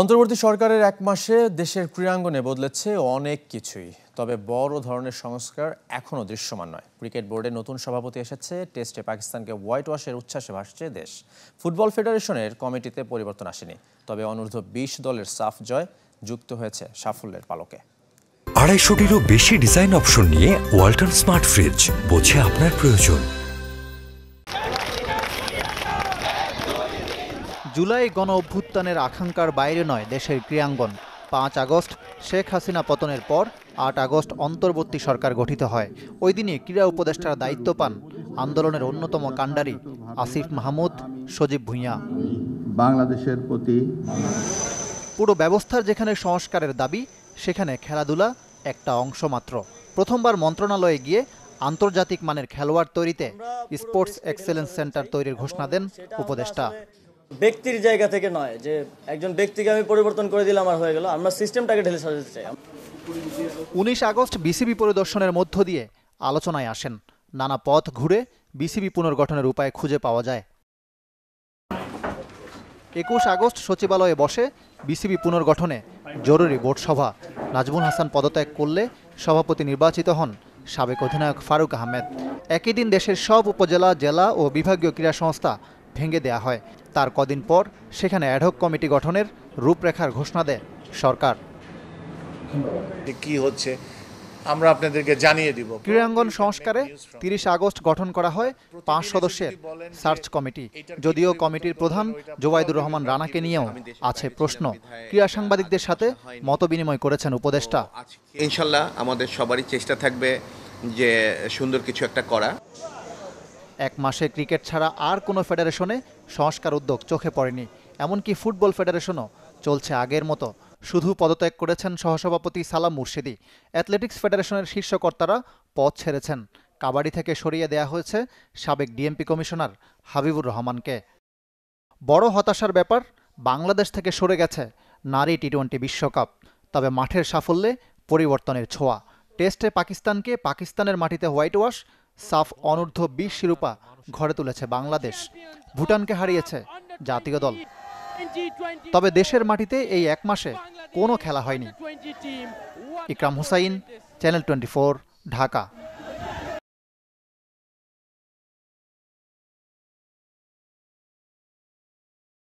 অন্তর্বর্তী সরকারের এক মাসে দেশের ক্রীড়াঙ্গনে বদলেছে অনেক কিছুই তবে বড় ধরনের সংস্কার এখনও দৃশ্যমান নয় ক্রিকেট বোর্ডে নতুন সভাপতি এসেছে টেস্টে পাকিস্তানকে হোয়াইট ওয়াশের উচ্ছ্বাসে ভাসছে দেশ ফুটবল ফেডারেশনের কমিটিতে পরিবর্তন আসেনি তবে অনূর্ধ্ব বিশ দলের সাফ জয় যুক্ত হয়েছে সাফল্যের পালকে আড়াইশোটিরও বেশি ডিজাইন অপশন নিয়ে ওয়াল্টন স্মার্ট ফ্রিজ বোঝে আপনার প্রয়োজন জুলাই গণ অভ্যুত্থানের আকাঙ্ক্ষার বাইরে নয় দেশের ক্রিয়াঙ্গন পাঁচ আগস্ট শেখ হাসিনা পতনের পর আট আগস্ট অন্তর্বর্তী সরকার গঠিত হয় ওই দিনে ক্রীড়া উপদেষ্টার দায়িত্ব পান আন্দোলনের অন্যতম কাণ্ডারি আসিফ মাহমুদ সজীব ভূঁইয়া বাংলাদেশের প্রতি পুরো ব্যবস্থার যেখানে সংস্কারের দাবি সেখানে খেলাধুলা একটা অংশ মাত্র প্রথমবার মন্ত্রণালয়ে গিয়ে আন্তর্জাতিক মানের খেলোয়াড় তৈরিতে স্পোর্টস এক্সেলেন্স সেন্টার তৈরির ঘোষণা দেন উপদেষ্টা ব্যক্তির জায়গা থেকে নয় যে একজন ব্যক্তিকে আমি পরিবর্তন করে দিলাম আর হয়ে গেল আমরা সিস্টেমটাকে ঢেলে সাজাতে চাই উনিশ আগস্ট বিসিবি পরিদর্শনের মধ্য দিয়ে আলোচনায় আসেন নানা পথ ঘুরে বিসিবি পুনর্গঠনের উপায় খুঁজে পাওয়া যায় একুশ আগস্ট সচিবালয়ে বসে বিসিবি পুনর্গঠনে জরুরি বোর্ড সভা নাজমুল হাসান পদত্যাগ করলে সভাপতি নির্বাচিত হন সাবেক অধিনায়ক ফারুক আহমেদ একই দিন দেশের সব উপজেলা জেলা ও বিভাগীয় ক্রীড়া সংস্থা ভেঙে দেয়া হয় তার কদিন পর সেখানে অ্যাডহক কমিটি গঠনের রূপরেখার ঘোষণা দেয় সরকার কি হচ্ছে আমরা আপনাদেরকে জানিয়ে দিব ক্রীড়াঙ্গন সংস্কারে তিরিশ আগস্ট গঠন করা হয় পাঁচ সদস্যের সার্চ কমিটি যদিও কমিটির প্রধান জোবাইদুর রহমান রানাকে নিয়েও আছে প্রশ্ন ক্রীড়া সাংবাদিকদের সাথে মত বিনিময় করেছেন উপদেষ্টা ইনশাল্লাহ আমাদের সবারই চেষ্টা থাকবে যে সুন্দর কিছু একটা করা এক মাসে ক্রিকেট ছাড়া আর কোনো ফেডারেশনে সংস্কার উদ্যোগ চোখে পড়েনি এমনকি ফুটবল ফেডারেশনও চলছে আগের মতো শুধু পদত্যাগ করেছেন সহসভাপতি সালাম মুর্শিদি অ্যাথলেটিক্স ফেডারেশনের শীর্ষকর্তারা পথ ছেড়েছেন কাবাডি থেকে সরিয়ে দেয়া হয়েছে সাবেক ডিএমপি কমিশনার হাবিবুর রহমানকে বড় হতাশার ব্যাপার বাংলাদেশ থেকে সরে গেছে নারী টি টোয়েন্টি বিশ্বকাপ তবে মাঠের সাফল্যে পরিবর্তনের ছোঁয়া টেস্টে পাকিস্তানকে পাকিস্তানের মাটিতে হোয়াইট ওয়াশ সাফ অনূর্ধ্ব বিশ শিরোপা ঘরে তুলেছে বাংলাদেশ ভুটানকে হারিয়েছে জাতীয় দল তবে দেশের মাটিতে এই এক মাসে কোনো খেলা হয়নি ইকরাম হুসাইন চ্যানেল টোয়েন্টি ঢাকা